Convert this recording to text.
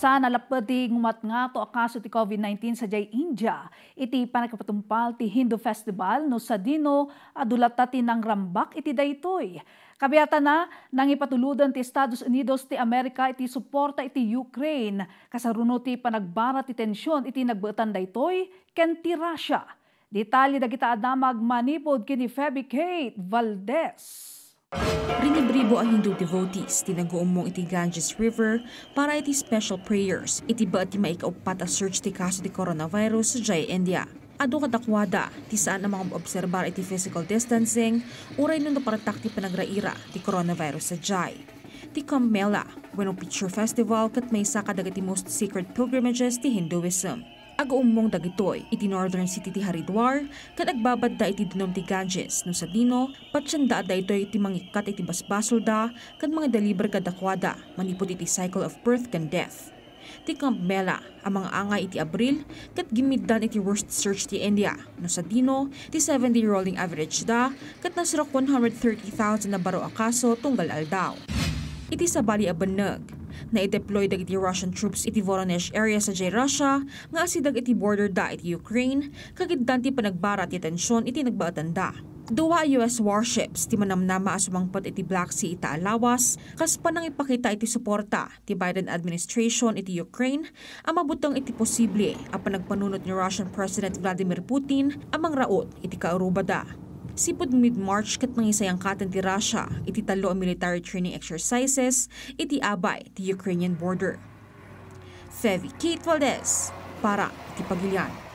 sa nalapati ngumat nga to akaso ti COVID-19 sa jay India. Iti panagkapatumpal ti Hindu Festival no sa dino adulata ti nang rambak iti daytoy. Kabiyata na nang ipatuludan ti Estados Unidos ti Amerika iti suporta iti Ukraine. Kasaruno ti panagbara ti tensyon iti nagbutan daytoy ken ti Russia. Detalye dagita adamag manipod kini Fabricate Valdez. Rinibribo ang Hindu devotees, tinaguumong iti Ganges River para iti special prayers, iti ba ti maikaupat a search ti kaso ti coronavirus sa Jaya India. Ado kadakwada, ti saan ang mga obserbar iti physical distancing, uray nun naparatak ti panagraira ti coronavirus sa Jaya. Ti Kamela, Bueno Picture Festival kat may isa kadagati most secret pilgrimages ti Hinduism aguummong dagitoy iti northern city ti Haridwar ken agbabadda iti dinom ti Ganges no sa dino patsanda da itoy iti mangikat iti basbasolda ken mga deliver kadakwada manipod iti cycle of birth ken death ti Camp Mela, ang mga angay iti Abril, kat gimiddan iti worst search ti India, no sa dino, ti 70 rolling average da, kat nasurok 130,000 na baro akaso tunggal aldaw. Iti sa Bali Abanag, na i-deploy dagiti Russian troops iti Voronezh area sa jay Russia nga asidag iti border da iti Ukraine kagid danti panagbara ti tensyon iti nagbaatanda. Duwa US warships ti manamnama asumangpat iti Black Sea ita Alawas kas panang ipakita iti suporta ti Biden administration iti Ukraine ang mabutang iti posible a panagpanunot ni Russian President Vladimir Putin amang raot iti kaarubada. Sipod mid-March kat mangisayang katan ti Russia, iti talo ang military training exercises, iti abay ti Ukrainian border. Fevi Kate Valdez, para iti Pagilian.